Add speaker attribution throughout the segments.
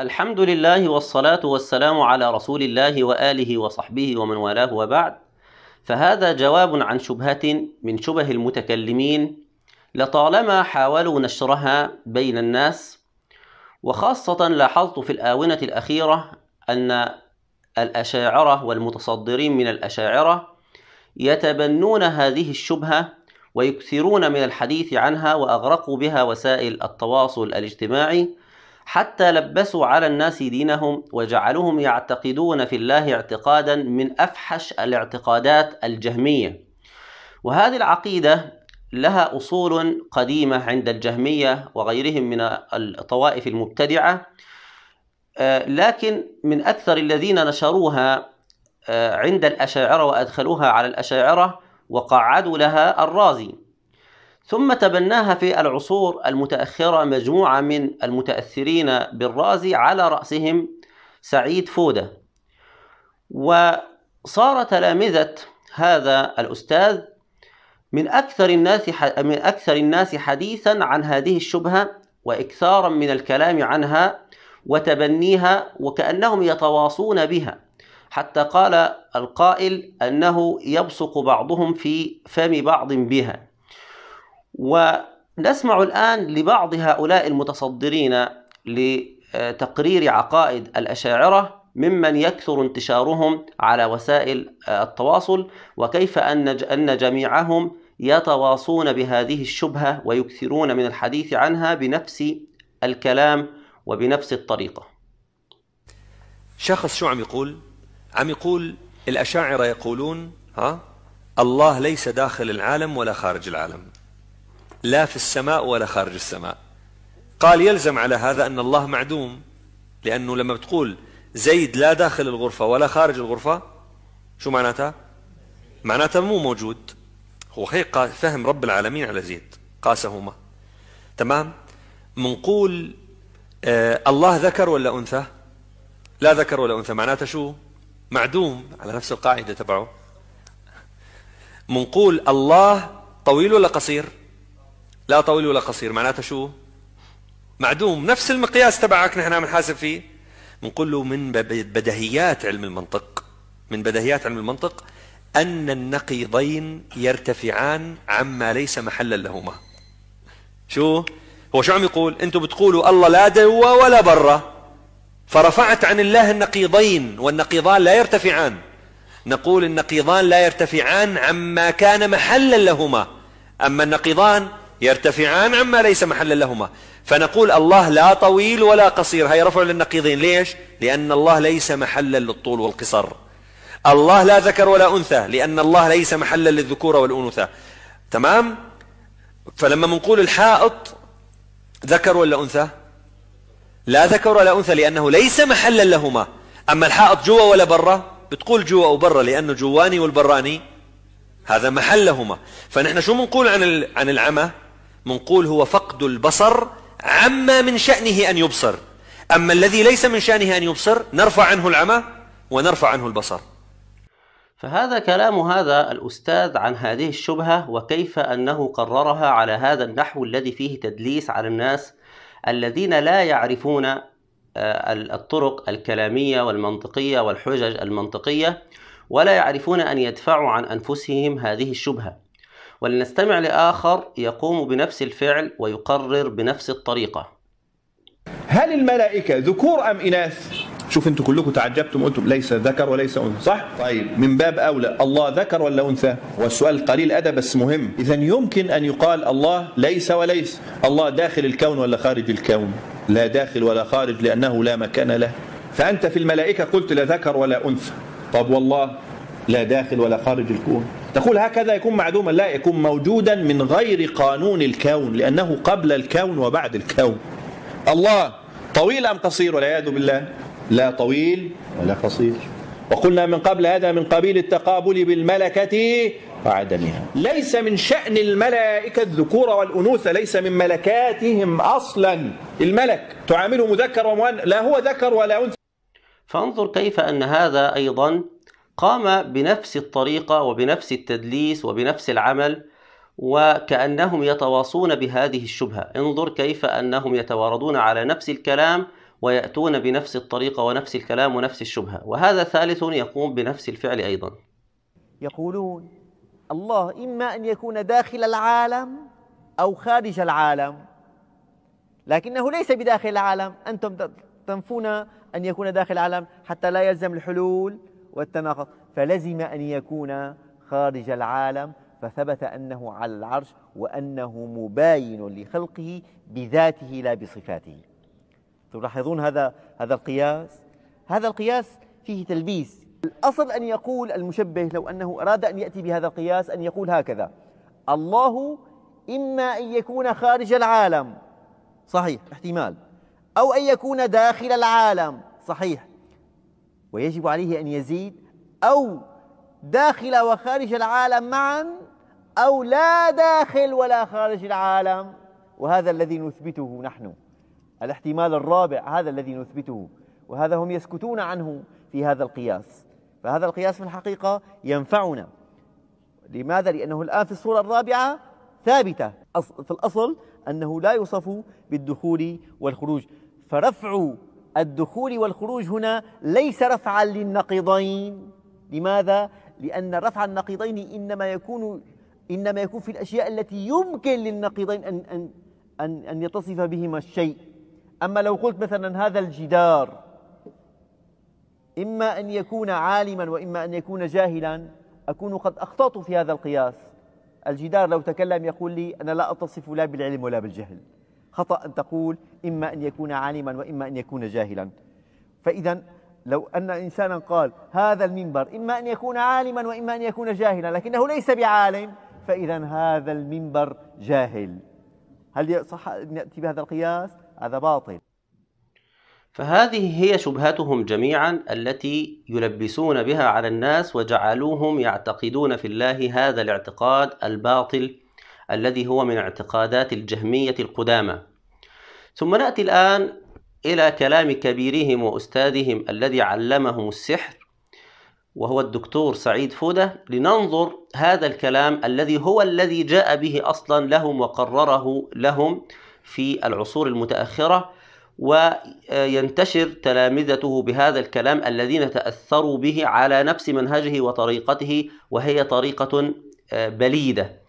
Speaker 1: الحمد لله والصلاة والسلام على رسول الله وآله وصحبه ومن والاه وبعد فهذا جواب عن شبهة من شبه المتكلمين لطالما حاولوا نشرها بين الناس وخاصة لاحظت في الآونة الأخيرة أن الأشاعرة والمتصدرين من الأشاعرة يتبنون هذه الشبهة ويكثرون من الحديث عنها وأغرقوا بها وسائل التواصل الاجتماعي حتى لبسوا على الناس دينهم وجعلوهم يعتقدون في الله اعتقادا من افحش الاعتقادات الجهميه وهذه العقيده لها اصول قديمه عند الجهميه وغيرهم من الطوائف المبتدعه آه، لكن من اكثر الذين نشروها آه، عند الاشاعره وادخلوها على الاشاعره وقعدوا لها الرازي ثم تبناها في العصور المتأخرة مجموعة من المتأثرين بالرازي على رأسهم سعيد فودة وصار تلامذة هذا الأستاذ من أكثر الناس من أكثر الناس حديثا عن هذه الشبهة وإكثارا من الكلام عنها وتبنيها وكأنهم يتواصون بها حتى قال القائل أنه يبصق بعضهم في فم بعض بها ونسمع الآن لبعض هؤلاء المتصدرين لتقرير عقائد الأشاعرة ممن يكثر انتشارهم على وسائل التواصل وكيف أن جميعهم يتواصون بهذه الشبهة ويكثرون من الحديث عنها بنفس الكلام وبنفس الطريقة شخص شو عم يقول؟ عم يقول الأشاعرة
Speaker 2: يقولون ها الله ليس داخل العالم ولا خارج العالم لا في السماء ولا خارج السماء قال يلزم على هذا أن الله معدوم لأنه لما بتقول زيد لا داخل الغرفة ولا خارج الغرفة شو معناتها معناتها مو موجود هو هيك فهم رب العالمين على زيد قاسهما تمام منقول آه الله ذكر ولا أنثى لا ذكر ولا أنثى معناتها شو معدوم على نفس القاعدة تبعه منقول الله طويل ولا قصير لا طويل ولا قصير معناته شو معدوم نفس المقياس تبعك نحن عم نحاسب فيه بنقول له من بدهيات علم المنطق من بدهيات علم المنطق أن النقيضين يرتفعان عما ليس محلا لهما شو هو شو عم يقول أنتم بتقولوا الله لا جوا ولا برا فرفعت عن الله النقيضين والنقيضان لا يرتفعان نقول النقيضان لا يرتفعان عما كان محلا لهما أما النقيضان يرتفعان عما ليس محلا لهما فنقول الله لا طويل ولا قصير هي رفع للنقيضين ليش لأن الله ليس محلا للطول والقصر الله لا ذكر ولا أنثى لأن الله ليس محلا للذكور والأنثى تمام فلما منقول الحائط ذكر ولا أنثى لا ذكر ولا أنثى لأنه ليس محلا لهما أما الحائط جوا ولا برا بتقول جوا أو برا لأنه جواني والبراني هذا محل لهما فنحن شو بنقول عن عن العمى منقول هو فقد البصر عما من شأنه أن يبصر أما الذي ليس من شأنه أن يبصر نرفع عنه العمى ونرفع عنه البصر
Speaker 1: فهذا كلام هذا الأستاذ عن هذه الشبهة وكيف أنه قررها على هذا النحو الذي فيه تدليس على الناس الذين لا يعرفون آه، الطرق الكلامية والمنطقية والحجج المنطقية ولا يعرفون أن يدفعوا عن أنفسهم هذه الشبهة ولنستمع لآخر يقوم بنفس الفعل ويقرر بنفس الطريقة
Speaker 2: هل الملائكة ذكور أم إناث؟ شوف أنتم كلكم تعجبتم وقلتم ليس ذكر وليس انثى صح طيب من باب اولى الله ذكر ولا انثى والسؤال قليل ادب بس مهم اذا يمكن ان يقال الله ليس وليس الله داخل الكون ولا خارج الكون لا داخل ولا خارج لانه لا مكان له فانت في الملائكه قلت لا ذكر ولا انثى طب والله لا داخل ولا خارج الكون تقول هكذا يكون معدوما لا يكون موجودا من غير قانون الكون لأنه قبل الكون وبعد الكون الله طويل أم قصير والعياذ بالله لا طويل ولا قصير وقلنا من قبل هذا من قبيل التقابل بالملكة وعدمها ليس من شأن الملائكة الذكور
Speaker 1: والأنوثة
Speaker 2: ليس من ملكاتهم أصلا الملك تعامله مذكر ومؤنث لا هو ذكر ولا أنثى
Speaker 1: فانظر كيف أن هذا أيضا قام بنفس الطريقة وبنفس التدليس وبنفس العمل وكأنهم يتواصون بهذه الشبهة انظر كيف أنهم يتواردون على نفس الكلام ويأتون بنفس الطريقة ونفس الكلام ونفس الشبهة وهذا ثالث يقوم بنفس الفعل أيضا
Speaker 3: يقولون الله إما أن يكون داخل العالم أو خارج العالم لكنه ليس بداخل العالم أنتم تنفون أن يكون داخل العالم حتى لا يلزم الحلول والتناقض فلزم أن يكون خارج العالم فثبت أنه على العرش وأنه مباين لخلقه بذاته لا بصفاته تلاحظون هذا هذا القياس هذا القياس فيه تلبيس الأصل أن يقول المشبه لو أنه أراد أن يأتي بهذا القياس أن يقول هكذا الله إما أن يكون خارج العالم صحيح احتمال أو أن يكون داخل العالم صحيح ويجب عليه أن يزيد أو داخل وخارج العالم معا أو لا داخل ولا خارج العالم وهذا الذي نثبته نحن الاحتمال الرابع هذا الذي نثبته وهذا هم يسكتون عنه في هذا القياس فهذا القياس في الحقيقة ينفعنا لماذا؟ لأنه الآن في الصورة الرابعة ثابتة في الأصل أنه لا يوصف بالدخول والخروج فرفع الدخول والخروج هنا ليس رفعا للنقيضين لماذا؟ لأن رفع النقيضين إنما يكون إنما يكون في الأشياء التي يمكن للنقيضين أن أن أن, أن يتصف بهما الشيء أما لو قلت مثلا هذا الجدار إما أن يكون عالما وإما أن يكون جاهلا أكون قد أخطأت في هذا القياس الجدار لو تكلم يقول لي أنا لا أتصف لا بالعلم ولا بالجهل خطأ أن تقول إما أن يكون عالما وإما أن يكون جاهلا فإذا لو أن إنسانا قال هذا المنبر إما أن يكون عالما وإما أن يكون جاهلا لكنه ليس بعالم فإذا هذا المنبر جاهل هل صح أن نأتي بهذا القياس؟ هذا باطل
Speaker 1: فهذه هي شبهاتهم جميعا التي يلبسون بها على الناس وجعلوهم يعتقدون في الله هذا الاعتقاد الباطل الذي هو من اعتقادات الجهمية القدامى ثم نأتي الآن إلى كلام كبيرهم وأستاذهم الذي علمهم السحر وهو الدكتور سعيد فودة لننظر هذا الكلام الذي هو الذي جاء به أصلا لهم وقرره لهم في العصور المتأخرة وينتشر تلامذته بهذا الكلام الذين تأثروا به على نفس منهجه وطريقته وهي طريقة آه، بليدة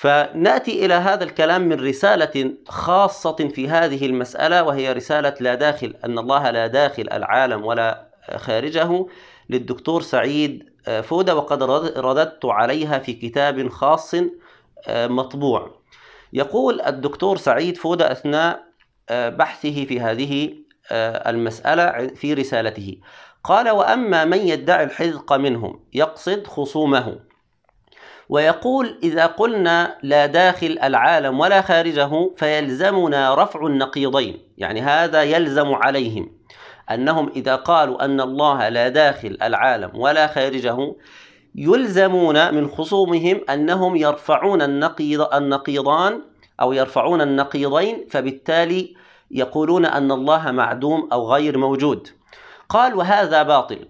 Speaker 1: فناتي الى هذا الكلام من رساله خاصه في هذه المساله وهي رساله لا داخل ان الله لا داخل العالم ولا خارجه للدكتور سعيد آه، فوده وقد رددت عليها في كتاب خاص آه، مطبوع يقول الدكتور سعيد فوده اثناء آه، بحثه في هذه المساله في رسالته قال واما من يدعي الحذق منهم يقصد خصومه ويقول إذا قلنا لا داخل العالم ولا خارجه فيلزمنا رفع النقيضين يعني هذا يلزم عليهم أنهم إذا قالوا أن الله لا داخل العالم ولا خارجه يلزمون من خصومهم أنهم يرفعون النقيض النقيضان أو يرفعون النقيضين فبالتالي يقولون أن الله معدوم أو غير موجود قال وهذا باطل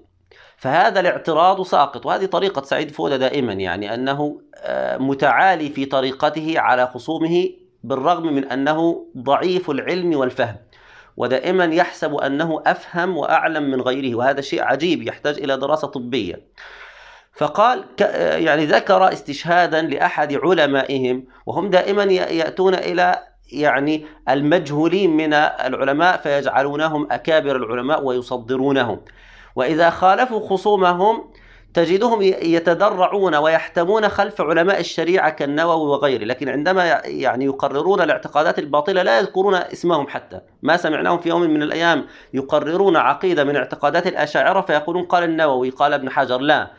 Speaker 1: فهذا الاعتراض ساقط وهذه طريقة سعيد فودة دائما يعني أنه آه، متعالي في طريقته على خصومه بالرغم من أنه ضعيف العلم والفهم ودائما يحسب أنه أفهم وأعلم من غيره وهذا شيء عجيب يحتاج إلى دراسة طبية فقال آه، يعني ذكر استشهادا لأحد علمائهم وهم دائما يأتون إلى يعني المجهولين من العلماء فيجعلونهم أكابر العلماء ويصدرونهم وإذا خالفوا خصومهم تجدهم يتدرعون ويحتمون خلف علماء الشريعة كالنووي وغيره لكن عندما يعني يقررون الاعتقادات الباطلة لا يذكرون اسمهم حتى ما سمعناهم في يوم من الأيام يقررون عقيدة من اعتقادات الأشاعرة فيقولون قال النووي قال ابن حجر لا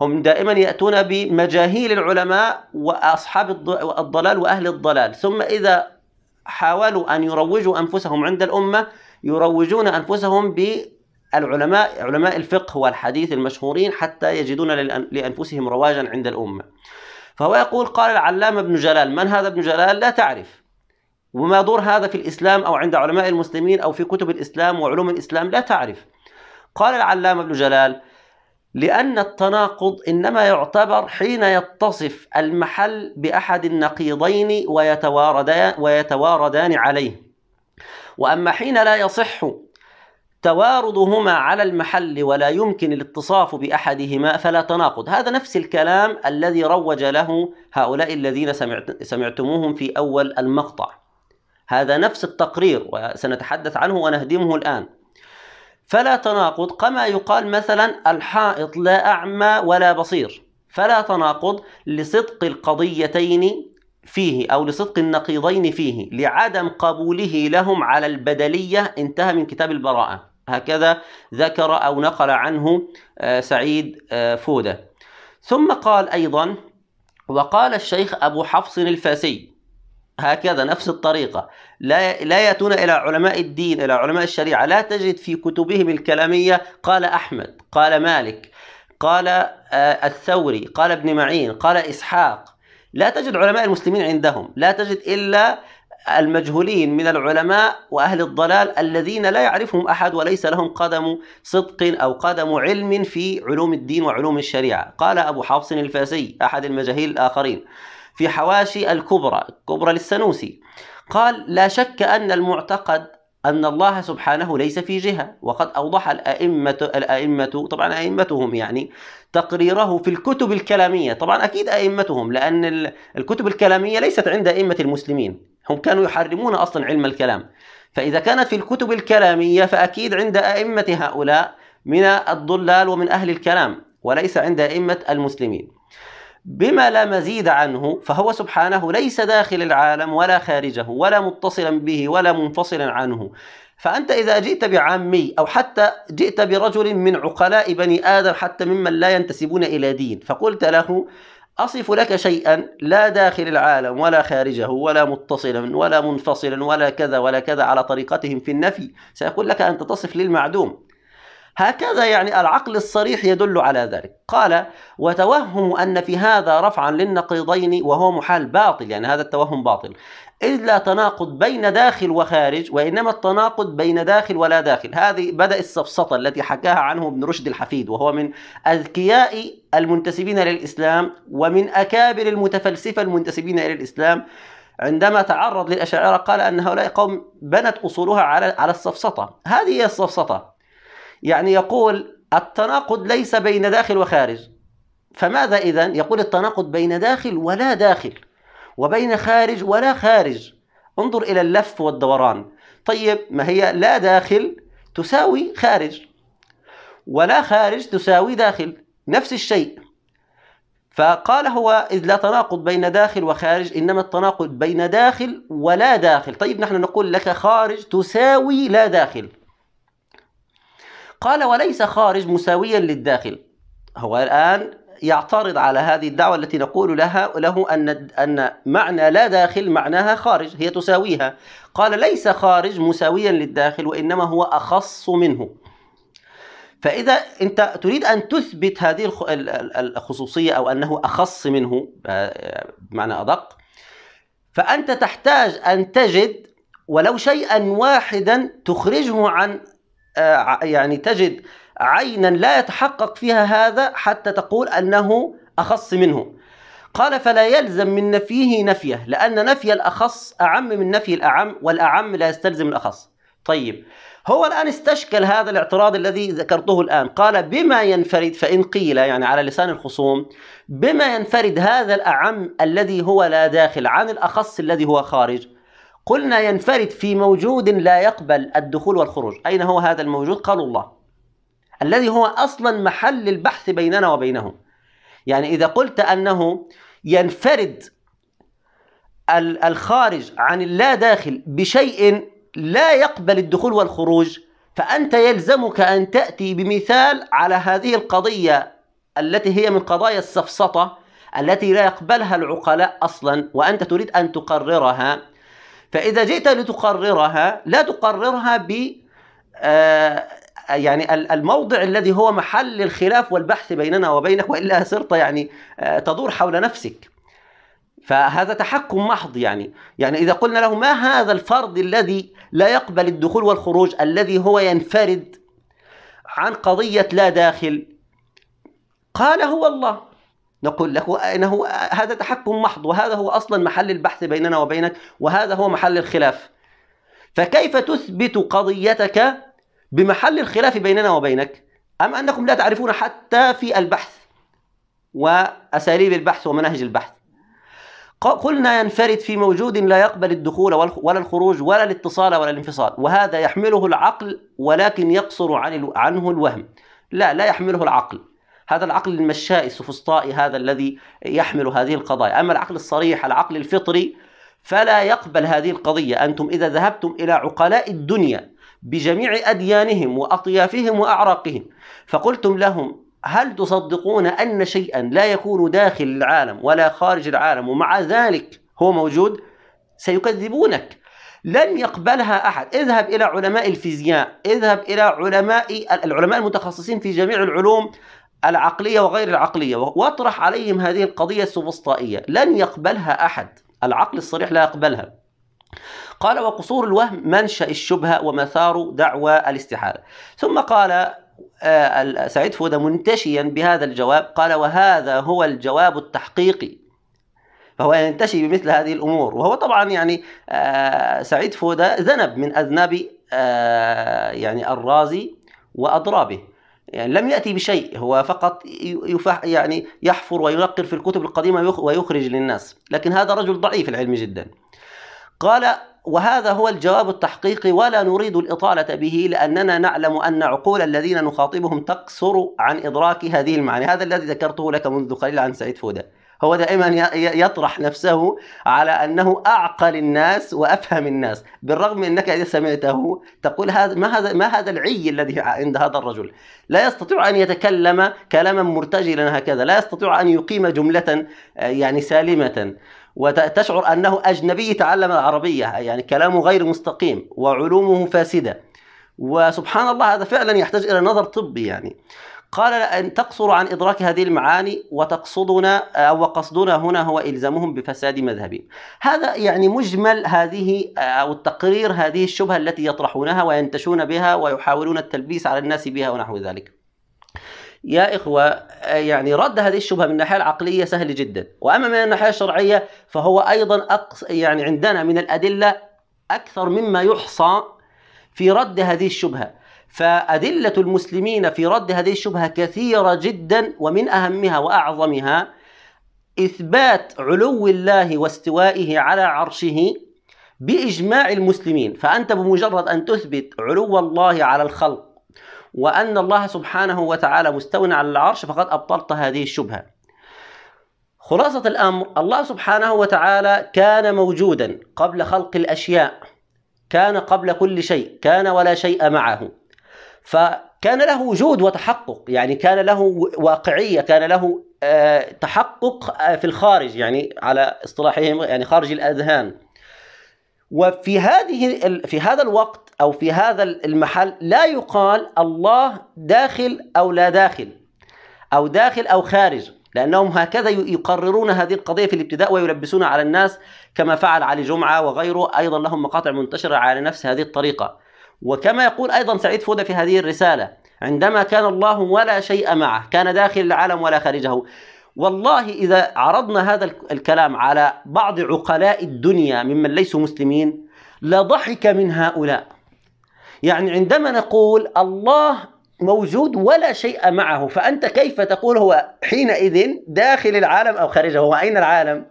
Speaker 1: هم دائما يأتون بمجاهيل العلماء وأصحاب الضلال وأهل الضلال ثم إذا حاولوا أن يروجوا أنفسهم عند الأمة يروجون أنفسهم ب العلماء علماء الفقه والحديث المشهورين حتى يجدون لأنفسهم رواجا عند الأمة فهو يقول قال العلامة ابن جلال من هذا ابن جلال لا تعرف وما دور هذا في الإسلام أو عند علماء المسلمين أو في كتب الإسلام وعلوم الإسلام لا تعرف قال العلامة ابن جلال لأن التناقض إنما يعتبر حين يتصف المحل بأحد النقيضين ويتواردان, ويتواردان عليه وأما حين لا يصح تواردهما على المحل ولا يمكن الاتصاف باحدهما فلا تناقض هذا نفس الكلام الذي روج له هؤلاء الذين سمعت سمعتموهم في اول المقطع هذا نفس التقرير وسنتحدث عنه ونهدمه الان فلا تناقض كما يقال مثلا الحائط لا اعمى ولا بصير فلا تناقض لصدق القضيتين فيه أو لصدق النقيضين فيه لعدم قبوله لهم على البدلية انتهى من كتاب البراءة هكذا ذكر أو نقل عنه آه، سعيد آه، فودة ثم قال أيضا وقال الشيخ أبو حفص الفاسي هكذا نفس الطريقة لا لا يأتون إلى علماء الدين إلى علماء الشريعة لا تجد في كتبهم الكلامية قال أحمد قال مالك قال آه، الثوري قال ابن معين قال إسحاق لا تجد علماء المسلمين عندهم لا تجد إلا المجهولين من العلماء وأهل الضلال الذين لا يعرفهم أحد وليس لهم قدم صدق أو قدم علم في علوم الدين وعلوم الشريعة قال أبو حفص الفاسي أحد المجاهيل الآخرين في حواشي الكبرى الكبرى للسنوسي قال لا شك أن المعتقد أن الله سبحانه ليس في جهة وقد أوضح الأئمة الأئمة طبعا أئمتهم يعني تقريره في الكتب الكلامية طبعا أكيد أئمتهم لأن الكتب الكلامية ليست عند أئمة المسلمين هم كانوا يحرمون أصلا علم الكلام فإذا كانت في الكتب الكلامية فأكيد عند أئمة هؤلاء من الضلال ومن أهل الكلام وليس عند أئمة المسلمين بما لا مزيد عنه فهو سبحانه ليس داخل العالم ولا خارجه ولا متصلا به ولا منفصلا عنه فأنت إذا جئت بعامي أو حتى جئت برجل من عقلاء بني آدم حتى ممن لا ينتسبون إلى دين فقلت له أصف لك شيئا لا داخل العالم ولا خارجه ولا متصلا ولا منفصلا ولا كذا ولا كذا على طريقتهم في النفي سيقول لك أنت تصف للمعدوم هكذا يعني العقل الصريح يدل على ذلك قال وتوهم أن في هذا رفعا للنقيضين وهو محال باطل يعني هذا التوهم باطل إذ لا تناقض بين داخل وخارج وإنما التناقض بين داخل ولا داخل هذه بدأ السفسطة التي حكاها عنه ابن رشد الحفيد وهو من أذكياء المنتسبين للإسلام ومن أكابر المتفلسفة المنتسبين إلى الإسلام عندما تعرض للأشاعرة قال أن هؤلاء قوم بنت أصولها على على السفسطة هذه هي السفسطة يعني يقول التناقض ليس بين داخل وخارج فماذا إذا يقول التناقض بين داخل ولا داخل وبين خارج ولا خارج انظر إلى اللف والدوران طيب ما هي لا داخل تساوي خارج ولا خارج تساوي داخل نفس الشيء فقال هو إذ لا تناقض بين داخل وخارج إنما التناقض بين داخل ولا داخل طيب نحن نقول لك خارج تساوي لا داخل قال وليس خارج مساويا للداخل هو الآن يعترض على هذه الدعوة التي نقول لها له أن أن معنى لا داخل معناها خارج هي تساويها قال ليس خارج مساويا للداخل وإنما هو أخص منه فإذا أنت تريد أن تثبت هذه الخصوصية أو أنه أخص منه آه، بمعنى أدق فأنت تحتاج أن تجد ولو شيئا واحدا تخرجه عن آه، يعني تجد عينا لا يتحقق فيها هذا حتى تقول أنه أخص منه قال فلا يلزم من نفيه نفيه لأن نفي الأخص أعم من نفي الأعم والأعم لا يستلزم الأخص طيب هو الآن استشكل هذا الاعتراض الذي ذكرته الآن قال بما ينفرد فإن قيل يعني على لسان الخصوم بما ينفرد هذا الأعم الذي هو لا داخل عن الأخص الذي هو خارج قلنا ينفرد في موجود لا يقبل الدخول والخروج أين هو هذا الموجود قالوا الله الذي هو أصلا محل البحث بيننا وبينهم يعني إذا قلت أنه ينفرد الخارج عن اللا داخل بشيء لا يقبل الدخول والخروج فأنت يلزمك أن تأتي بمثال على هذه القضية التي هي من قضايا السفسطة التي لا يقبلها العقلاء أصلا وأنت تريد أن تقررها فإذا جئت لتقررها لا تقررها ب آه، يعني الموضع الذي هو محل الخلاف والبحث بيننا وبينك والا صرت يعني آه، تدور حول نفسك فهذا تحكم محض يعني يعني اذا قلنا له ما هذا الفرد الذي لا يقبل الدخول والخروج الذي هو ينفرد عن قضيه لا داخل قال هو الله نقول له انه هذا تحكم محض وهذا هو اصلا محل البحث بيننا وبينك وهذا هو محل الخلاف فكيف تثبت قضيتك بمحل الخلاف بيننا وبينك أم أنكم لا تعرفون حتى في البحث وأساليب البحث ومناهج البحث قلنا ينفرد في موجود لا يقبل الدخول ولا الخروج ولا الاتصال ولا الانفصال وهذا يحمله العقل ولكن يقصر عن عنه الوهم لا لا يحمله العقل هذا العقل المشاء السفسطائي هذا الذي يحمل هذه القضايا أما العقل الصريح العقل الفطري فلا يقبل هذه القضية أنتم إذا ذهبتم إلى عقلاء الدنيا بجميع أديانهم وأطيافهم وأعراقهم فقلتم لهم هل تصدقون أن شيئا لا يكون داخل العالم ولا خارج العالم ومع ذلك هو موجود سيكذبونك لن يقبلها أحد اذهب إلى علماء الفيزياء اذهب إلى علماء العلماء المتخصصين في جميع العلوم العقلية وغير العقلية واطرح عليهم هذه القضية السوفسطائية لن يقبلها أحد العقل الصريح لا يقبلها قال وقصور الوهم منشأ الشبهة ومثار دعوى الاستحالة ثم قال آه، سعيد فودة منتشيا بهذا الجواب قال وهذا هو الجواب التحقيقي فهو ينتشي بمثل هذه الأمور وهو طبعا يعني آه، سعيد فودة ذنب من أذناب آه، يعني الرازي وأضرابه يعني لم يأتي بشيء هو فقط يعني يحفر وينقر في الكتب القديمة ويخرج للناس لكن هذا رجل ضعيف العلم جدا قال وهذا هو الجواب التحقيقي ولا نريد الإطالة به لأننا نعلم أن عقول الذين نخاطبهم تقصر عن إدراك هذه المعاني هذا الذي ذكرته لك منذ قليل عن سعيد فودة هو دائما يطرح نفسه على أنه أعقل الناس وأفهم الناس بالرغم من أنك إذا سمعته تقول هذا ما هذا ما هذا العي الذي عند هذا الرجل لا يستطيع أن يتكلم كلاما مرتجلا هكذا لا يستطيع أن يقيم جملة آه، يعني سالمة وتشعر أنه أجنبي تعلم العربية يعني كلامه غير مستقيم وعلومه فاسدة وسبحان الله هذا فعلا يحتاج إلى نظر طبي يعني قال أن تقصر عن إدراك هذه المعاني وتقصدنا أو قصدنا هنا هو إلزامهم بفساد مذهبهم هذا يعني مجمل هذه أو التقرير هذه الشبهة التي يطرحونها وينتشون بها ويحاولون التلبيس على الناس بها ونحو ذلك يا إخوة آه، يعني رد هذه الشبهة من الناحية العقلية سهل جدا وأما من الناحية الشرعية فهو أيضا أقص يعني عندنا من الأدلة أكثر مما يحصى في رد هذه الشبهة فأدلة المسلمين في رد هذه الشبهة كثيرة جدا ومن أهمها وأعظمها إثبات علو الله واستوائه على عرشه بإجماع المسلمين فأنت بمجرد أن تثبت علو الله على الخلق وأن الله سبحانه وتعالى مستوى على العرش فقد أبطلت هذه الشبهة خلاصة الأمر الله سبحانه وتعالى كان موجودا قبل خلق الأشياء كان قبل كل شيء كان ولا شيء معه فكان له وجود وتحقق يعني كان له واقعية كان له آه، تحقق آه، في الخارج يعني على اصطلاحهم يعني خارج الأذهان وفي هذه في هذا الوقت او في هذا المحل لا يقال الله داخل او لا داخل او داخل او خارج لانهم هكذا يقررون هذه القضيه في الابتداء ويلبسون على الناس كما فعل علي جمعه وغيره ايضا لهم مقاطع منتشره على نفس هذه الطريقه وكما يقول ايضا سعيد فوده في هذه الرساله عندما كان الله ولا شيء معه كان داخل العالم ولا خارجه والله إذا عرضنا هذا الكلام على بعض عقلاء الدنيا ممن ليسوا مسلمين لضحك من هؤلاء يعني عندما نقول الله موجود ولا شيء معه فأنت كيف تقول هو حينئذ داخل العالم أو خارجه هو أين العالم؟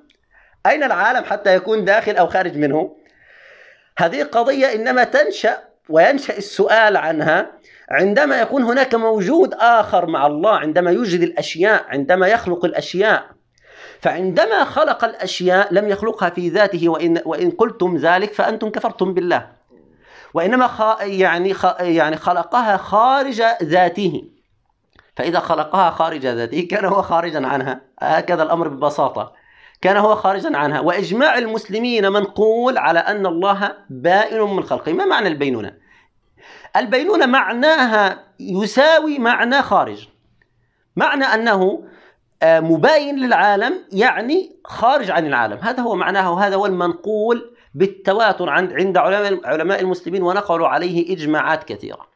Speaker 1: أين العالم حتى يكون داخل أو خارج منه؟ هذه القضية إنما تنشأ وينشأ السؤال عنها عندما يكون هناك موجود آخر مع الله عندما يوجد الأشياء عندما يخلق الأشياء فعندما خلق الأشياء لم يخلقها في ذاته وإن, وإن قلتم ذلك فأنتم كفرتم بالله وإنما خ... يعني خ... يعني خلقها خارج ذاته فإذا خلقها خارج ذاته كان هو خارجا عنها هكذا الأمر ببساطة كان هو خارجا عنها وإجماع المسلمين منقول على أن الله بائن من خلقه ما معنى البينونة؟ البينونة معناها يساوي معنى خارج معنى أنه آه، مباين للعالم يعني خارج عن العالم هذا هو معناه وهذا هو المنقول بالتواتر عند علماء المسلمين ونقلوا عليه إجماعات كثيرة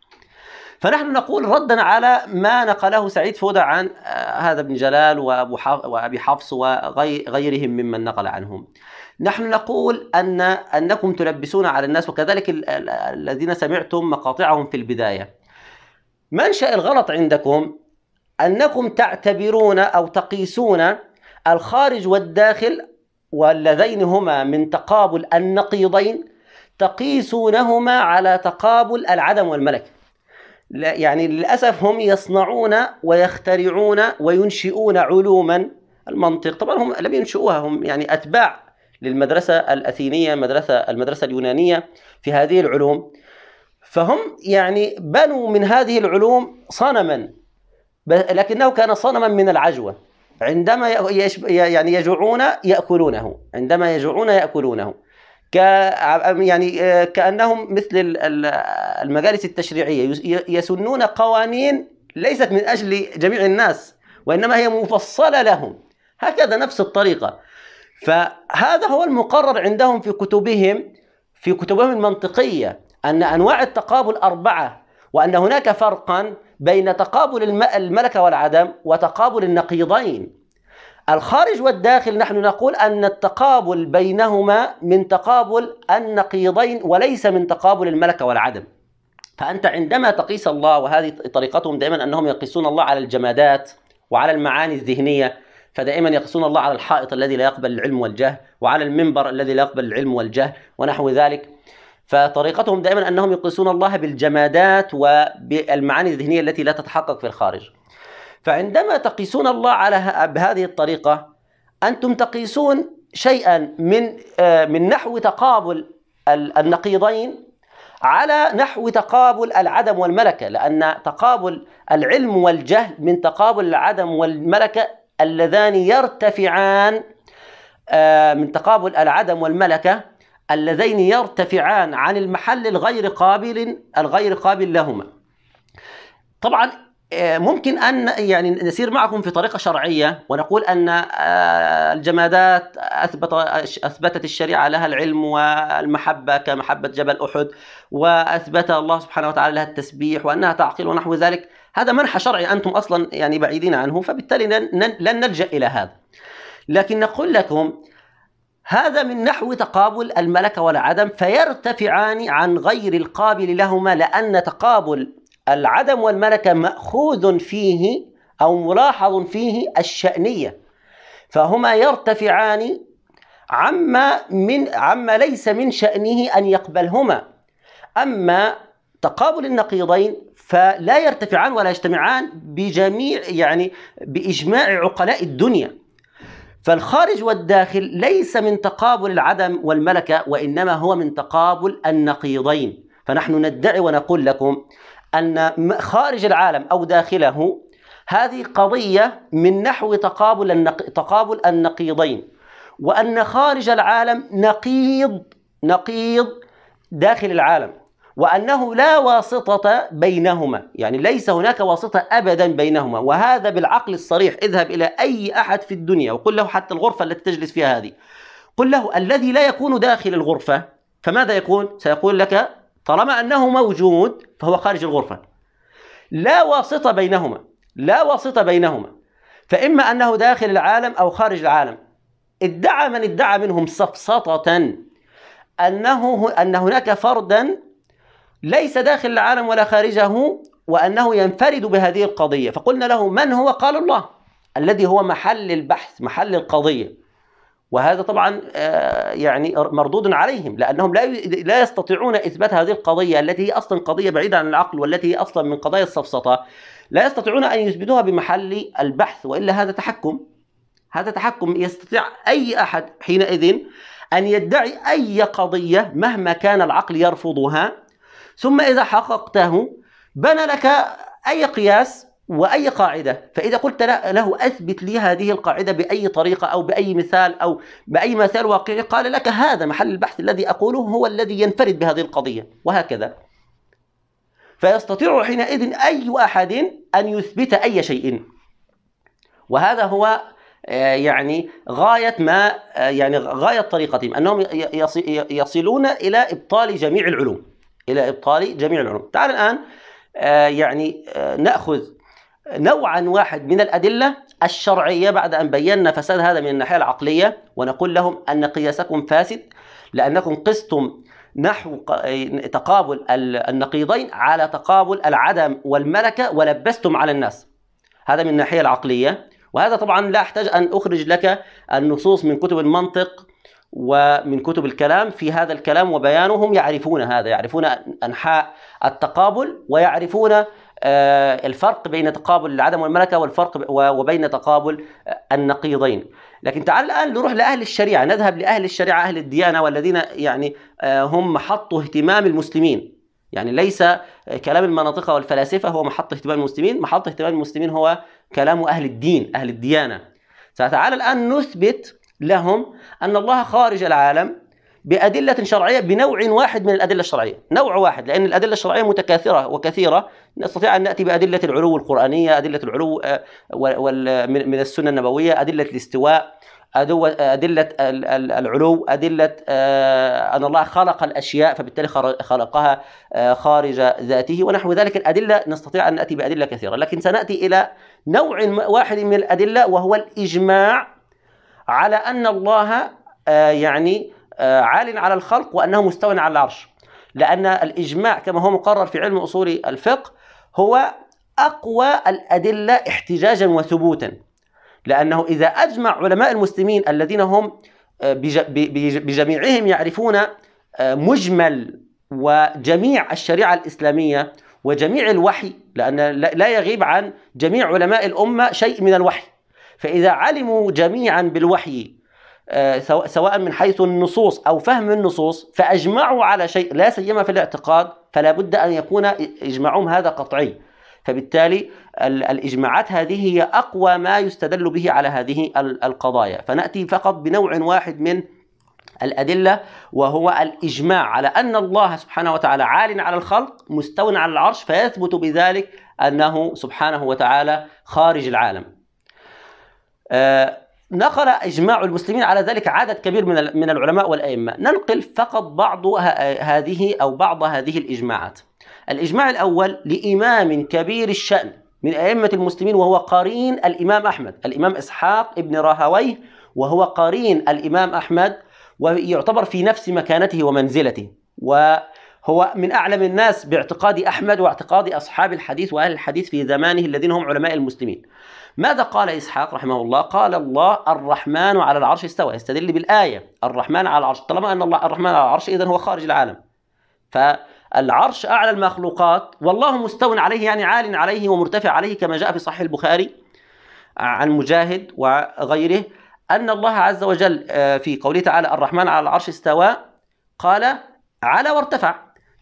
Speaker 1: فنحن نقول ردا على ما نقله سعيد فودة عن آه، هذا ابن جلال وابو وابي حفص وغيرهم ممن نقل عنهم نحن نقول أن أنكم تلبسون على الناس وكذلك الذين سمعتم مقاطعهم في البداية منشأ الغلط عندكم أنكم تعتبرون أو تقيسون الخارج والداخل واللذين هما من تقابل النقيضين تقيسونهما على تقابل العدم والملك يعني للأسف هم يصنعون ويخترعون وينشئون علوما المنطق طبعا هم لم ينشئوها هم يعني أتباع للمدرسة الأثينية المدرسة, المدرسة اليونانية في هذه العلوم فهم يعني بنوا من هذه العلوم صنما لكنه كان صنما من العجوة عندما يعني يجوعون يأكلونه عندما يجوعون يأكلونه يعني آه، كأنهم مثل المجالس التشريعية يسنون قوانين ليست من أجل جميع الناس وإنما هي مفصلة لهم هكذا نفس الطريقة فهذا هو المقرر عندهم في كتبهم في كتبهم المنطقية أن أنواع التقابل أربعة وأن هناك فرقا بين تقابل الملكة والعدم وتقابل النقيضين الخارج والداخل نحن نقول أن التقابل بينهما من تقابل النقيضين وليس من تقابل الملكة والعدم فأنت عندما تقيس الله وهذه طريقتهم دائما أنهم يقيسون الله على الجمادات وعلى المعاني الذهنية فدائما يقصون الله على الحائط الذي لا يقبل العلم والجهل وعلى المنبر الذي لا يقبل العلم والجهل ونحو ذلك فطريقتهم دائما انهم يقيسون الله بالجمادات وبالمعاني الذهنيه التي لا تتحقق في الخارج. فعندما تقيسون الله على بهذه الطريقه انتم تقيسون شيئا من آه، من نحو تقابل النقيضين على نحو تقابل العدم والملكه لان تقابل العلم والجهل من تقابل العدم والملكه اللذان يرتفعان آه، من تقابل العدم والملكة اللذين يرتفعان عن المحل الغير قابل الغير قابل لهما طبعا آه، ممكن ان يعني نسير معكم في طريقه شرعيه ونقول ان آه، الجمادات اثبت اثبتت الشريعه لها العلم والمحبه كمحبه جبل احد واثبت الله سبحانه وتعالى لها التسبيح وانها تعقل ونحو ذلك هذا منح شرعي أنتم أصلا يعني بعيدين عنه فبالتالي لن, لن نلجأ إلى هذا لكن نقول لكم هذا من نحو تقابل الملكة والعدم فيرتفعان عن غير القابل لهما لأن تقابل العدم والملكة مأخوذ فيه أو ملاحظ فيه الشأنية فهما يرتفعان عما من عما ليس من شأنه أن يقبلهما أما تقابل النقيضين فلا يرتفعان ولا يجتمعان بجميع يعني باجماع عقلاء الدنيا فالخارج والداخل ليس من تقابل العدم والملكه وانما هو من تقابل النقيضين فنحن ندعي ونقول لكم ان خارج العالم او داخله هذه قضيه من نحو تقابل النق... تقابل النقيضين وان خارج العالم نقيض نقيض داخل العالم وأنه لا واسطة بينهما يعني ليس هناك واسطة أبدا بينهما وهذا بالعقل الصريح اذهب إلى أي أحد في الدنيا وقل له حتى الغرفة التي تجلس فيها هذه قل له الذي لا يكون داخل الغرفة فماذا يكون؟ سيقول لك طالما أنه موجود فهو خارج الغرفة لا واسطة بينهما لا واسطة بينهما فإما أنه داخل العالم أو خارج العالم ادعى من ادعى منهم سفسطة أنه أن هناك فردا ليس داخل العالم ولا خارجه وأنه ينفرد بهذه القضية فقلنا له من هو قال الله الذي هو محل البحث محل القضية وهذا طبعا آه، يعني مردود عليهم لانهم لا لا يستطيعون اثبات هذه القضيه التي هي اصلا قضيه بعيده عن العقل والتي هي اصلا من قضايا السفسطه لا يستطيعون ان يثبتوها بمحل البحث والا هذا تحكم هذا تحكم يستطيع اي احد حينئذ ان يدعي اي قضيه مهما كان العقل يرفضها ثم إذا حققته بنى لك أي قياس وأي قاعدة فإذا قلت له أثبت لي هذه القاعدة بأي طريقة أو بأي مثال أو بأي مثال واقعي قال لك هذا محل البحث الذي أقوله هو الذي ينفرد بهذه القضية وهكذا فيستطيع حينئذ أي أحد أن يثبت أي شيء وهذا هو آه، يعني غاية ما آه، يعني غاية طريقتهم أنهم يصلون إلى إبطال جميع العلوم إلى إبطال جميع العلوم تعال الآن آه، يعني آه، نأخذ نوعا واحد من الأدلة الشرعية بعد أن بينا فساد هذا من الناحية العقلية ونقول لهم أن قياسكم فاسد لأنكم قستم نحو آه، تقابل النقيضين على تقابل العدم والملكة ولبستم على الناس هذا من الناحية العقلية وهذا طبعا لا أحتاج أن أخرج لك النصوص من كتب المنطق ومن كتب الكلام في هذا الكلام وبيانهم يعرفون هذا يعرفون أنحاء التقابل ويعرفون آه، الفرق بين تقابل العدم والملكة والفرق وبين تقابل آه، النقيضين لكن تعال الآن نروح لأهل الشريعة نذهب لأهل الشريعة أهل الديانة والذين يعني آه، هم محط اهتمام المسلمين يعني ليس كلام المناطق والفلاسفة هو محط اهتمام المسلمين محط اهتمام المسلمين هو كلام أهل الدين أهل الديانة فتعال الآن نثبت لهم أن الله خارج العالم بأدلة شرعية بنوع واحد من الأدلة الشرعية نوع واحد لأن الأدلة الشرعية متكاثرة وكثيرة نستطيع أن نأتي بأدلة العلو القرآنية أدلة العلو آه، من السنة النبوية أدلة الاستواء أدلة العلو أدلة آه، أن الله خلق الأشياء فبالتالي خلقها آه، خارج ذاته ونحو ذلك الأدلة نستطيع أن نأتي بأدلة كثيرة لكن سنأتي إلى نوع واحد من الأدلة وهو الإجماع على أن الله آه، يعني آه، عال على الخلق وأنه مستوى على العرش لأن الإجماع كما هو مقرر في علم أصول الفقه هو أقوى الأدلة احتجاجا وثبوتا لأنه إذا أجمع علماء المسلمين الذين هم آه، بجميعهم يعرفون مجمل وجميع الشريعة الإسلامية وجميع الوحي لأن لا يغيب عن جميع علماء الأمة شيء من الوحي فإذا علموا جميعا بالوحي آه، سواء من حيث النصوص أو فهم النصوص فأجمعوا على شيء لا سيما في الاعتقاد فلا بد أن يكون إجماعهم هذا قطعي فبالتالي الإجماعات هذه هي أقوى ما يستدل به على هذه القضايا فنأتي فقط بنوع واحد من الأدلة وهو الإجماع على أن الله سبحانه وتعالى عال على الخلق مستوى على العرش فيثبت بذلك أنه سبحانه وتعالى خارج العالم آه، نقل اجماع المسلمين على ذلك عدد كبير من من العلماء والائمه، ننقل فقط بعض هذه او بعض هذه الاجماعات. الاجماع الاول لامام كبير الشان من ائمه المسلمين وهو قرين الامام احمد، الامام اسحاق ابن راهويه وهو قرين الامام احمد ويعتبر في نفس مكانته ومنزلته وهو من اعلم الناس باعتقاد احمد واعتقاد اصحاب الحديث واهل الحديث في زمانه الذين هم علماء المسلمين. ماذا قال إسحاق رحمه الله قال الله الرحمن على العرش استوى يستدل بالآية الرحمن على العرش طالما أن الله الرحمن على العرش إذا هو خارج العالم فالعرش أعلى المخلوقات والله مستوى عليه يعني عال عليه ومرتفع عليه كما جاء في صحيح البخاري عن مجاهد وغيره أن الله عز وجل آه، في قوله تعالى الرحمن على العرش استوى قال على وارتفع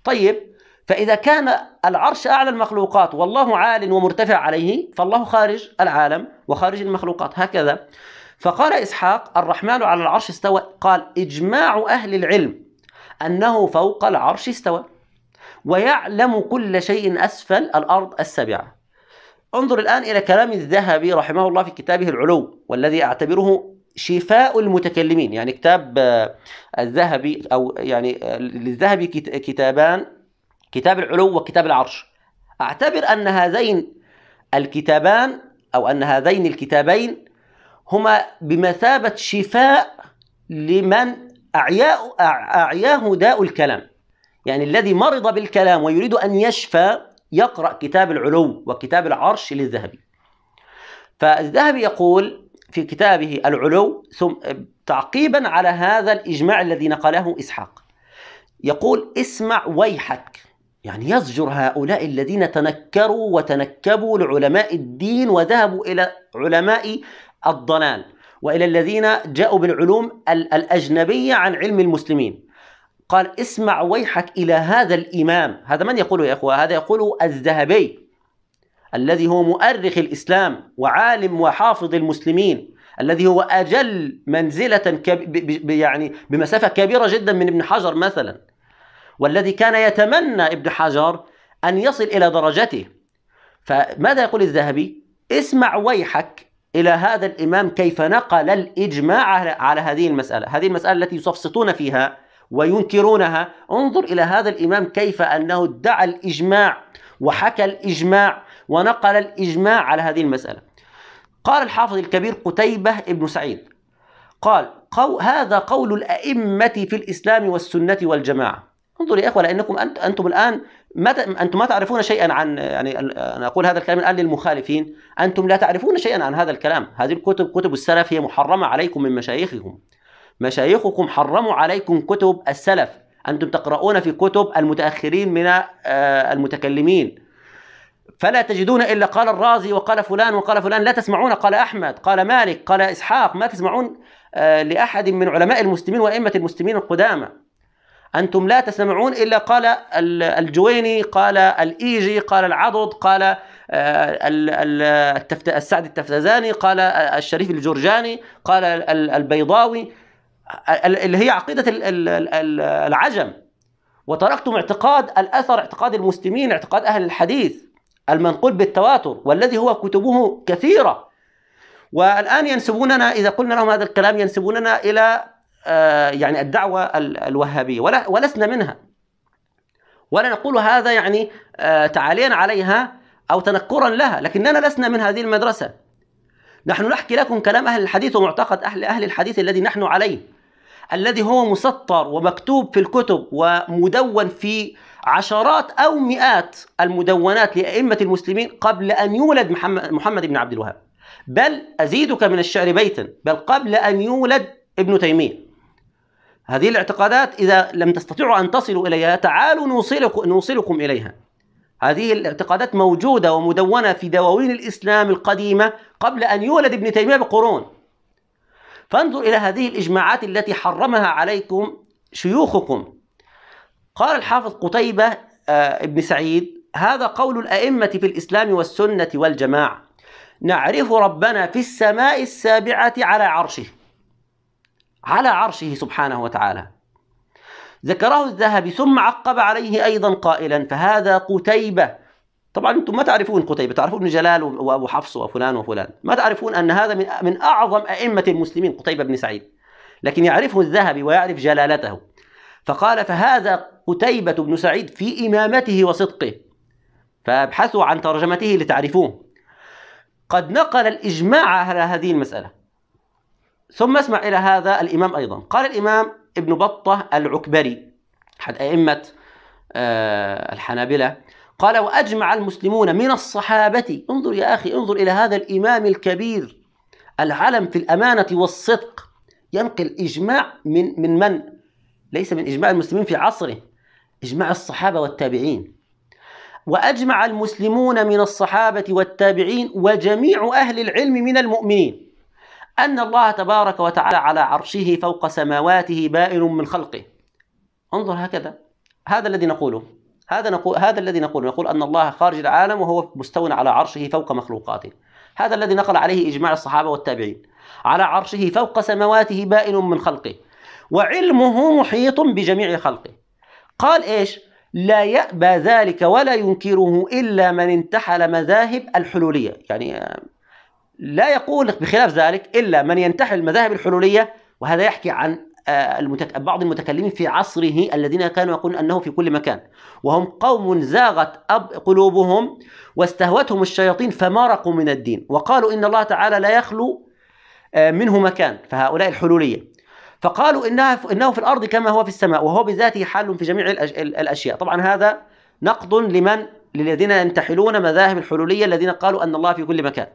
Speaker 1: طيب فإذا كان العرش أعلى المخلوقات والله عال ومرتفع عليه فالله خارج العالم وخارج المخلوقات هكذا فقال إسحاق الرحمن على العرش استوى قال إجماع أهل العلم أنه فوق العرش استوى ويعلم كل شيء أسفل الأرض السبعة انظر الآن إلى كلام الذهبي رحمه الله في كتابه العلو والذي أعتبره شفاء المتكلمين يعني كتاب آه، الذهبي أو يعني آه، للذهبي كتابان كتاب العلو وكتاب العرش اعتبر ان هذين الكتابان او ان هذين الكتابين هما بمثابه شفاء لمن اعياء اعياه داء الكلام يعني الذي مرض بالكلام ويريد ان يشفى يقرا كتاب العلو وكتاب العرش للذهبي فالذهبي يقول في كتابه العلو ثم تعقيبا على هذا الاجماع الذي نقله اسحاق يقول اسمع ويحك يعني يزجر هؤلاء الذين تنكروا وتنكبوا لعلماء الدين وذهبوا إلى علماء الضلال وإلى الذين جاءوا بالعلوم الأجنبية عن علم المسلمين قال اسمع ويحك إلى هذا الإمام هذا من يقوله يا إخوة هذا يقوله الذهبي الذي هو مؤرخ الإسلام وعالم وحافظ المسلمين الذي هو أجل منزلة كب... يعني بمسافة كبيرة جدا من ابن حجر مثلا والذي كان يتمنى ابن حجر أن يصل إلى درجته فماذا يقول الذهبي اسمع ويحك إلى هذا الإمام كيف نقل الإجماع على هذه المسألة هذه المسألة التي يسفسطون فيها وينكرونها انظر إلى هذا الإمام كيف أنه ادعى الإجماع وحكى الإجماع ونقل الإجماع على هذه المسألة قال الحافظ الكبير قتيبة ابن سعيد قال هذا قول الأئمة في الإسلام والسنة والجماعة انظر يا اخوه لانكم انت انتم الان ما انتم ما تعرفون شيئا عن يعني انا اقول هذا الكلام الان للمخالفين انتم لا تعرفون شيئا عن هذا الكلام هذه الكتب كتب السلف هي محرمه عليكم من مشايخكم مشايخكم حرموا عليكم كتب السلف انتم تقرؤون في كتب المتاخرين من آه، المتكلمين فلا تجدون الا قال الرازي وقال فلان وقال فلان لا تسمعون قال احمد قال مالك قال اسحاق ما تسمعون آه، لاحد من علماء المسلمين وائمه المسلمين القدامى أنتم لا تسمعون إلا قال الجويني قال الإيجي قال العضد قال آه، السعد التفتزاني قال آه، الشريف الجرجاني قال البيضاوي اللي هي عقيدة العجم وتركتم اعتقاد الأثر اعتقاد المسلمين اعتقاد أهل الحديث المنقول بالتواتر والذي هو كتبه كثيرة والآن ينسبوننا إذا قلنا لهم هذا الكلام ينسبوننا إلى آه، يعني الدعوة الوهابية ولا ولسنا منها ولا نقول هذا يعني آه، تعاليا عليها أو تنكرا لها لكننا لسنا من هذه المدرسة نحن نحكي لكم كلام أهل الحديث ومعتقد أهل أهل الحديث الذي نحن عليه الذي هو مسطر ومكتوب في الكتب ومدون في عشرات أو مئات المدونات لأئمة المسلمين قبل أن يولد محمد, محمد بن عبد الوهاب بل أزيدك من الشعر بيتا بل قبل أن يولد ابن تيمية هذه الاعتقادات إذا لم تستطيعوا أن تصلوا إليها تعالوا نوصلكم, نوصلكم إليها هذه الاعتقادات موجودة ومدونة في دواوين الإسلام القديمة قبل أن يولد ابن تيمية بقرون فانظر إلى هذه الإجماعات التي حرمها عليكم شيوخكم قال الحافظ قتيبة آه، ابن سعيد هذا قول الأئمة في الإسلام والسنة والجماعة نعرف ربنا في السماء السابعة على عرشه على عرشه سبحانه وتعالى ذكره الذهبي ثم عقب عليه أيضا قائلا فهذا قتيبة طبعا أنتم ما تعرفون قتيبة تعرفون ابن جلال وأبو حفص وفلان وفلان ما تعرفون أن هذا من, من أعظم أئمة المسلمين قتيبة بن سعيد لكن يعرفه الذهبي ويعرف جلالته فقال فهذا قتيبة بن سعيد في إمامته وصدقه فابحثوا عن ترجمته لتعرفوه قد نقل الإجماع على هذه المسألة ثم اسمع إلى هذا الإمام أيضا قال الإمام ابن بطة العكبري أحد أئمة آه، الحنابلة قال وأجمع المسلمون من الصحابة انظر يا أخي انظر إلى هذا الإمام الكبير العلم في الأمانة والصدق ينقل إجماع من من من؟ ليس من إجماع المسلمين في عصره إجماع الصحابة والتابعين وأجمع المسلمون من الصحابة والتابعين وجميع أهل العلم من المؤمنين أن الله تبارك وتعالى على عرشه فوق سماواته بائن من خلقه انظر هكذا هذا الذي نقوله هذا نقول هذا الذي نقوله نقول أن الله خارج العالم وهو مستوى على عرشه فوق مخلوقاته هذا الذي نقل عليه إجماع الصحابة والتابعين على عرشه فوق سماواته بائن من خلقه وعلمه محيط بجميع خلقه قال إيش لا يأبى ذلك ولا ينكره إلا من انتحل مذاهب الحلولية يعني لا يقول بخلاف ذلك إلا من ينتحل المذاهب الحلولية وهذا يحكي عن آه، بعض المتكلمين في عصره الذين كانوا يقولون أنه في كل مكان وهم قوم زاغت أب قلوبهم واستهوتهم الشياطين فمرقوا من الدين وقالوا إن الله تعالى لا يخلو آه، منه مكان فهؤلاء الحلولية فقالوا إنها إنه في الأرض كما هو في السماء وهو بذاته حال في جميع الأشياء طبعا هذا نقد لمن للذين ينتحلون مذاهب الحلولية الذين قالوا أن الله في كل مكان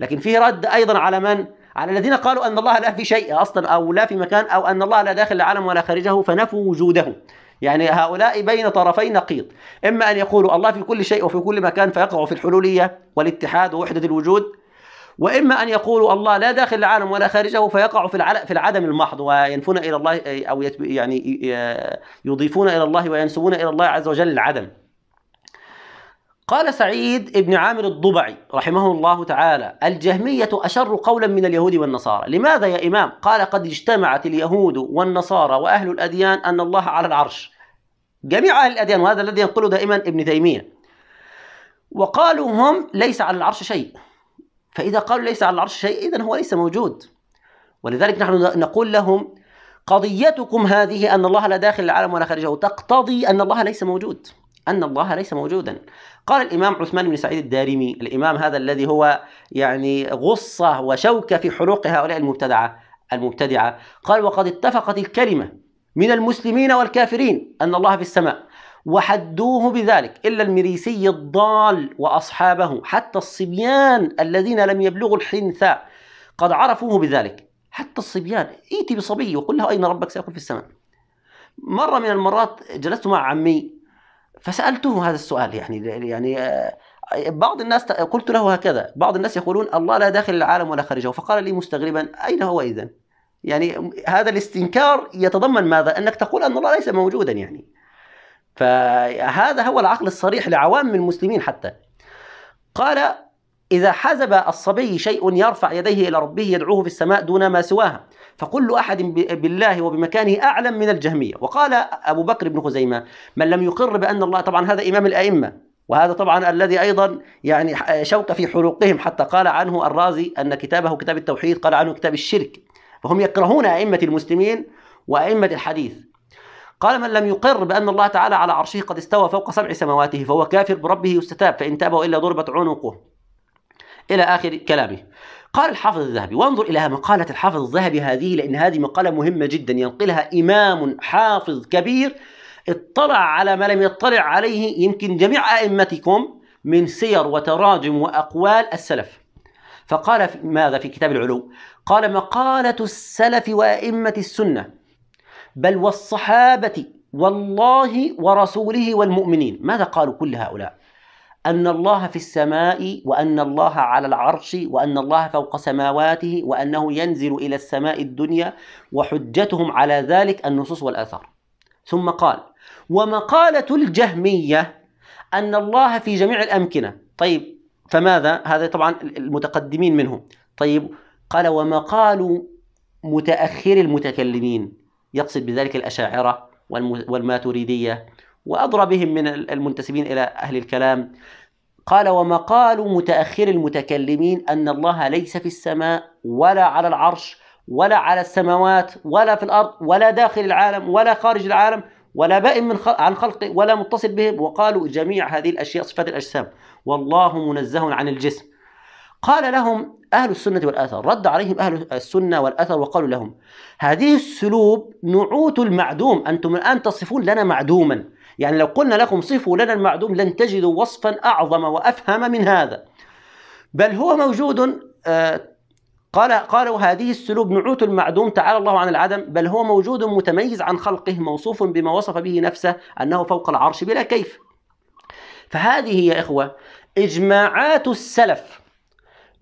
Speaker 1: لكن فيه رد أيضا على من؟ على الذين قالوا أن الله لا في شيء أصلا أو لا في مكان أو أن الله لا داخل العالم ولا خارجه فنفوا وجوده يعني هؤلاء بين طرفي نقيض إما أن يقولوا الله في كل شيء وفي كل مكان فيقع في الحلولية والاتحاد ووحدة الوجود واما ان يقولوا الله لا داخل العالم ولا خارجه فيقع في في العدم المحض وينفون الى الله او يعني يضيفون الى الله وينسبون الى الله عز وجل العدم قال سعيد بن عامر الضبعي رحمه الله تعالى الجهمية أشر قولا من اليهود والنصارى لماذا يا إمام؟ قال قد اجتمعت اليهود والنصارى وأهل الأديان أن الله على العرش جميع أهل الأديان وهذا الذي ينقله دائما ابن تيمية وقالوا هم ليس على العرش شيء فإذا قالوا ليس على العرش شيء إذا هو ليس موجود ولذلك نحن نقول لهم قضيتكم هذه أن الله لا داخل العالم ولا خارجه تقتضي أن الله ليس موجود أن الله ليس موجودا قال الإمام عثمان بن سعيد الدارمي الإمام هذا الذي هو يعني غصة وشوكة في حلوق هؤلاء المبتدعة المبتدعة قال وقد اتفقت الكلمة من المسلمين والكافرين أن الله في السماء وحدوه بذلك إلا المريسي الضال وأصحابه حتى الصبيان الذين لم يبلغوا الحنثاء قد عرفوه بذلك حتى الصبيان ائتي بصبي وقل له أين ربك سيكون في السماء مرة من المرات جلست مع عمي فسالته هذا السؤال يعني يعني آه، بعض الناس قلت له هكذا بعض الناس يقولون الله لا داخل العالم ولا خارجه فقال لي مستغربا أين هو إذا يعني هذا الاستنكار يتضمن ماذا أنك تقول أن الله ليس موجودا يعني فهذا هو العقل الصريح لعوام المسلمين حتى قال إذا حزب الصبي شيء يرفع يديه إلى ربه يدعوه في السماء دون ما سواها فكل أحد بالله وبمكانه أعلم من الجهمية وقال أبو بكر بن خزيمة من لم يقر بأن الله طبعا هذا إمام الأئمة وهذا طبعا الذي أيضا يعني شوك في حلوقهم حتى قال عنه الرازي أن كتابه كتاب التوحيد قال عنه كتاب الشرك فهم يكرهون أئمة المسلمين وأئمة الحديث قال من لم يقر بأن الله تعالى على عرشه قد استوى فوق سبع سماواته فهو كافر بربه يستتاب فإن تاب إلا ضربت عنقه إلى آخر كلامه قال الحافظ الذهبي وانظر إلى مقالة الحافظ الذهبي هذه لأن هذه مقالة مهمة جدا ينقلها إمام حافظ كبير اطلع على ما لم يطلع عليه يمكن جميع أئمتكم من سير وتراجم وأقوال السلف فقال في ماذا في كتاب العلو قال مقالة السلف وأئمة السنة بل والصحابة والله ورسوله والمؤمنين ماذا قالوا كل هؤلاء أن الله في السماء وأن الله على العرش وأن الله فوق سماواته وأنه ينزل إلى السماء الدنيا وحجتهم على ذلك النصوص والآثار ثم قال ومقالة الجهمية أن الله في جميع الأمكنة طيب فماذا هذا طبعا المتقدمين منهم طيب قال ومقال متأخر المتكلمين يقصد بذلك الأشاعرة والماتريدية بهم من المنتسبين إلى أهل الكلام قال ومقال متأخر المتكلمين أن الله ليس في السماء ولا على العرش ولا على السماوات ولا في الأرض ولا داخل العالم ولا خارج العالم ولا بائن من خلق عن خلقه ولا متصل بهم وقالوا جميع هذه الأشياء صفات الأجسام والله منزه عن الجسم قال لهم أهل السنة والأثر رد عليهم أهل السنة والأثر وقالوا لهم هذه السلوب نعوت المعدوم أنتم الآن تصفون لنا معدوما يعني لو قلنا لكم صفوا لنا المعدوم لن تجدوا وصفا أعظم وأفهم من هذا بل هو موجود آه، قال قالوا هذه السلوب نعوت المعدوم تعالى الله عن العدم بل هو موجود متميز عن خلقه موصوف بما وصف به نفسه أنه فوق العرش بلا كيف فهذه يا إخوة إجماعات السلف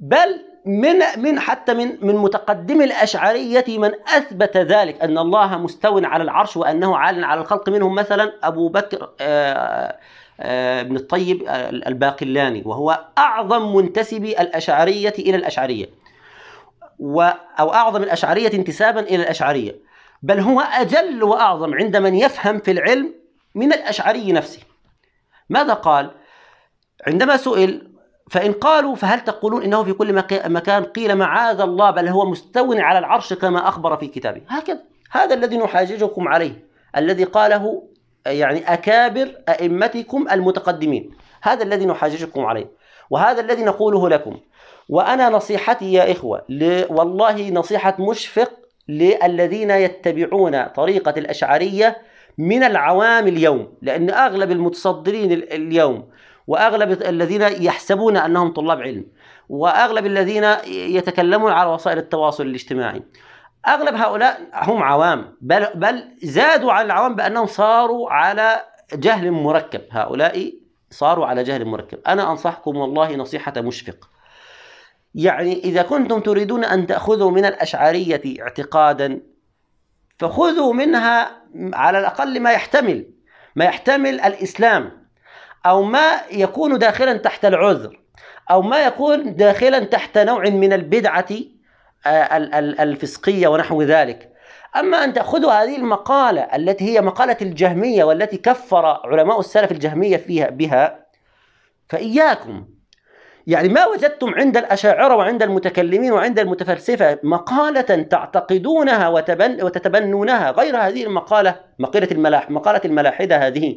Speaker 1: بل من من حتى من من متقدمي الاشعريه من اثبت ذلك ان الله مستو على العرش وانه عال على الخلق منهم مثلا ابو بكر آه، آه، بن الطيب آه، الباقلاني وهو اعظم منتسبي الاشعريه الى الاشعريه و او اعظم الاشعريه انتسابا الى الاشعريه بل هو اجل واعظم عند من يفهم في العلم من الاشعري نفسه ماذا قال عندما سئل فإن قالوا فهل تقولون إنه في كل مكان قيل معاذ الله بل هو مستو على العرش كما أخبر في كتابه هكذا هذا الذي نحاججكم عليه الذي قاله يعني أكابر أئمتكم المتقدمين هذا الذي نحاججكم عليه وهذا الذي نقوله لكم وأنا نصيحتي يا إخوة والله نصيحة مشفق للذين يتبعون طريقة الأشعرية من العوام اليوم لأن أغلب المتصدرين اليوم واغلب الذين يحسبون انهم طلاب علم واغلب الذين يتكلمون على وسائل التواصل الاجتماعي اغلب هؤلاء هم عوام بل بل زادوا على العوام بانهم صاروا على جهل مركب هؤلاء صاروا على جهل مركب انا انصحكم والله نصيحه مشفق يعني اذا كنتم تريدون ان تاخذوا من الاشعريه اعتقادا فخذوا منها على الاقل ما يحتمل ما يحتمل الاسلام أو ما يكون داخلا تحت العذر أو ما يكون داخلا تحت نوع من البدعة آه، الفسقية ونحو ذلك أما أن تأخذوا هذه المقالة التي هي مقالة الجهمية والتي كفر علماء السلف الجهمية فيها بها فإياكم يعني ما وجدتم عند الأشاعرة وعند المتكلمين وعند المتفلسفة مقالة تعتقدونها وتتبنونها غير هذه المقالة مقالة الملاح مقالة الملاحدة هذه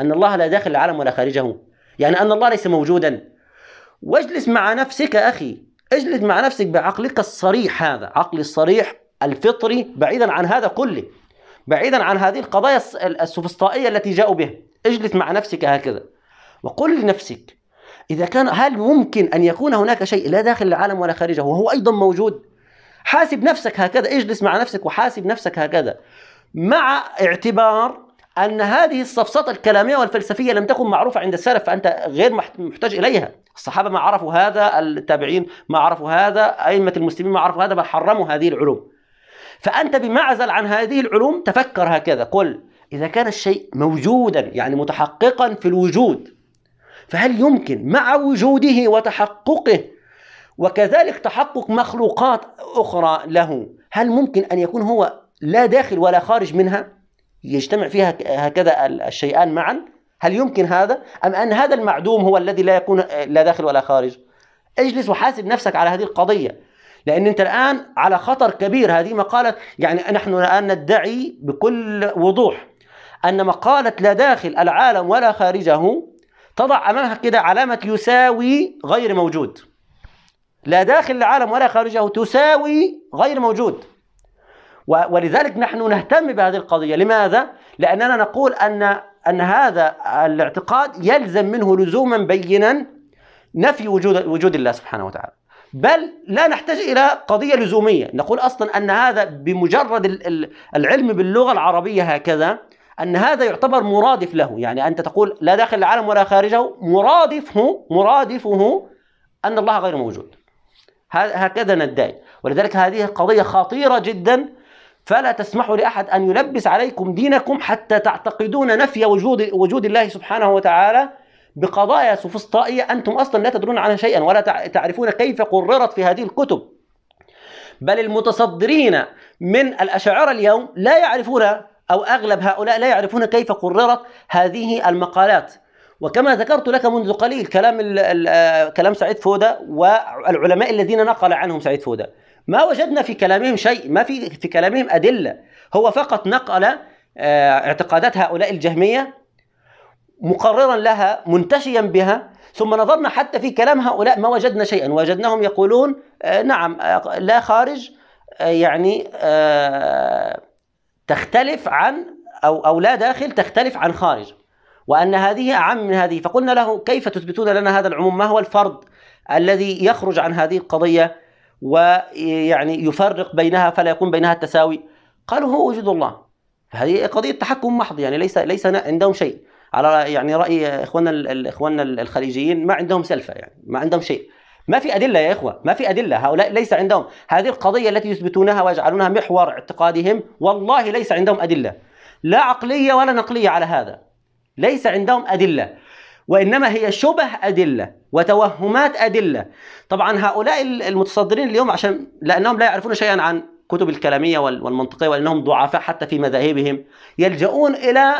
Speaker 1: أن الله لا داخل العالم ولا خارجه يعني أن الله ليس موجودا واجلس مع نفسك أخي اجلس مع نفسك بعقلك الصريح هذا عقل الصريح الفطري بعيدا عن هذا كله بعيدا عن هذه القضايا السوفسطائية التي جاءوا بها اجلس مع نفسك هكذا وقل لنفسك إذا كان هل ممكن أن يكون هناك شيء لا داخل العالم ولا خارجه وهو أيضا موجود حاسب نفسك هكذا اجلس مع نفسك وحاسب نفسك هكذا مع اعتبار أن هذه السفسطة الكلامية والفلسفية لم تكن معروفة عند السلف فأنت غير محتاج إليها الصحابة ما عرفوا هذا التابعين ما عرفوا هذا أئمة المسلمين ما عرفوا هذا بل حرموا هذه العلوم فأنت بمعزل عن هذه العلوم تفكر هكذا قل إذا كان الشيء موجودا يعني متحققا في الوجود فهل يمكن مع وجوده وتحققه وكذلك تحقق مخلوقات أخرى له هل ممكن أن يكون هو لا داخل ولا خارج منها يجتمع فيها هكذا الشيئان معا هل يمكن هذا أم أن هذا المعدوم هو الذي لا يكون لا داخل ولا خارج اجلس وحاسب نفسك على هذه القضية لأن أنت الآن على خطر كبير هذه مقالة يعني نحن الآن ندعي بكل وضوح أن مقالة لا داخل العالم ولا خارجه تضع أمامها كده علامة يساوي غير موجود لا داخل العالم ولا خارجه تساوي غير موجود ولذلك نحن نهتم بهذه القضية لماذا؟ لأننا نقول أن أن هذا الاعتقاد يلزم منه لزوما بينا نفي وجود وجود الله سبحانه وتعالى بل لا نحتاج إلى قضية لزومية نقول أصلا أن هذا بمجرد العلم باللغة العربية هكذا أن هذا يعتبر مرادف له يعني أنت تقول لا داخل العالم ولا خارجه مرادفه مرادفه أن الله غير موجود هكذا ندعي ولذلك هذه قضية خطيرة جدا فلا تسمحوا لاحد ان يلبس عليكم دينكم حتى تعتقدون نفي وجود وجود الله سبحانه وتعالى بقضايا سوفسطائيه انتم اصلا لا تدرون عنها شيئا ولا تعرفون كيف قررت في هذه الكتب. بل المتصدرين من الاشاعره اليوم لا يعرفون او اغلب هؤلاء لا يعرفون كيف قررت هذه المقالات. وكما ذكرت لك منذ قليل كلام آه، كلام سعيد فوده والعلماء الذين نقل عنهم سعيد فوده. ما وجدنا في كلامهم شيء ما في في كلامهم أدلة هو فقط نقل آه، اعتقادات هؤلاء الجهمية مقررا لها منتشيا بها ثم نظرنا حتى في كلام هؤلاء ما وجدنا شيئا وجدناهم يقولون آه، نعم آه، لا خارج يعني تختلف عن أو أو لا داخل تختلف عن خارج وأن هذه أعم من هذه فقلنا له كيف تثبتون لنا هذا العموم ما هو الفرض الذي يخرج عن هذه القضية ويعني يفرق بينها فلا يكون بينها التساوي قالوا هو وجود الله فهذه قضيه تحكم محض يعني ليس ليس عندهم شيء على يعني راي اخواننا اخواننا الخليجيين ما عندهم سلفه يعني ما عندهم شيء ما في ادله يا اخوه ما في ادله هؤلاء ليس عندهم هذه القضيه التي يثبتونها ويجعلونها محور اعتقادهم والله ليس عندهم ادله لا عقليه ولا نقليه على هذا ليس عندهم ادله وإنما هي شبه أدلة وتوهمات أدلة طبعا هؤلاء المتصدرين اليوم عشان لأنهم لا يعرفون شيئا عن كتب الكلامية والمنطقية ولأنهم ضعفاء حتى في مذاهبهم يلجؤون إلى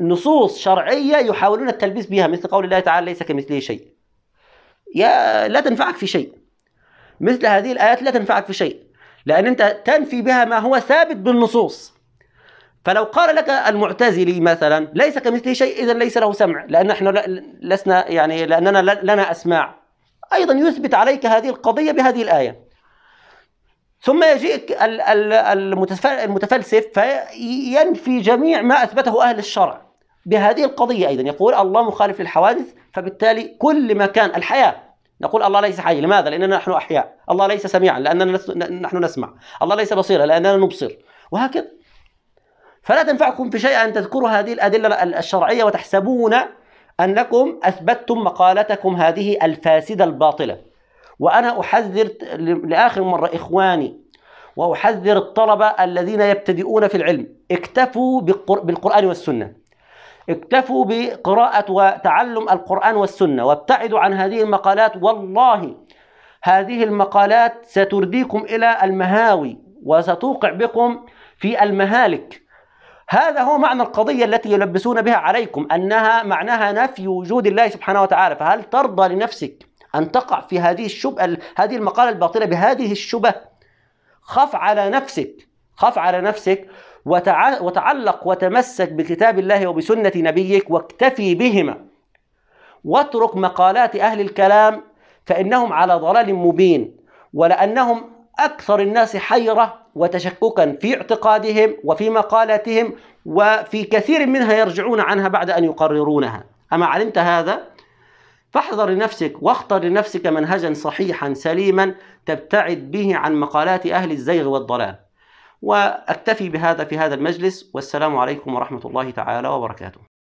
Speaker 1: نصوص شرعية يحاولون التلبيس بها مثل قول الله تعالى ليس كمثله شيء يا لا تنفعك في شيء مثل هذه الآيات لا تنفعك في شيء لأن أنت تنفي بها ما هو ثابت بالنصوص فلو قال لك المعتزلي مثلا ليس كمثله شيء اذا ليس له سمع لان احنا لسنا يعني لاننا لنا اسماع ايضا يثبت عليك هذه القضيه بهذه الايه ثم يجيك المتفلسف فينفي جميع ما اثبته اهل الشرع بهذه القضيه ايضا يقول الله مخالف للحوادث فبالتالي كل ما كان الحياه نقول الله ليس حي لماذا؟ لأننا نحن أحياء الله ليس سميعا لأننا نحن نسمع الله ليس بصيرا لأننا نبصر وهكذا فلا تنفعكم في شيء أن تذكروا هذه الأدلة الشرعية وتحسبون أنكم أثبتتم مقالتكم هذه الفاسدة الباطلة وأنا أحذر لآخر مرة إخواني وأحذر الطلبة الذين يبتدئون في العلم اكتفوا بالقرآن والسنة اكتفوا بقراءة وتعلم القرآن والسنة وابتعدوا عن هذه المقالات والله هذه المقالات سترديكم إلى المهاوي وستوقع بكم في المهالك هذا هو معنى القضية التي يلبسون بها عليكم أنها معناها نفي وجود الله سبحانه وتعالى فهل ترضى لنفسك أن تقع في هذه الشبهة هذه المقالة الباطلة بهذه الشبه خف على نفسك خف على نفسك وتعلق وتمسك بكتاب الله وبسنة نبيك واكتفي بهما واترك مقالات أهل الكلام فإنهم على ضلال مبين ولأنهم أكثر الناس حيرة وتشككا في اعتقادهم وفي مقالاتهم وفي كثير منها يرجعون عنها بعد أن يقررونها أما علمت هذا؟ فاحذر لنفسك واختر لنفسك منهجا صحيحا سليما تبتعد به عن مقالات أهل الزيغ والضلال وأكتفي بهذا في هذا المجلس والسلام عليكم ورحمة الله تعالى وبركاته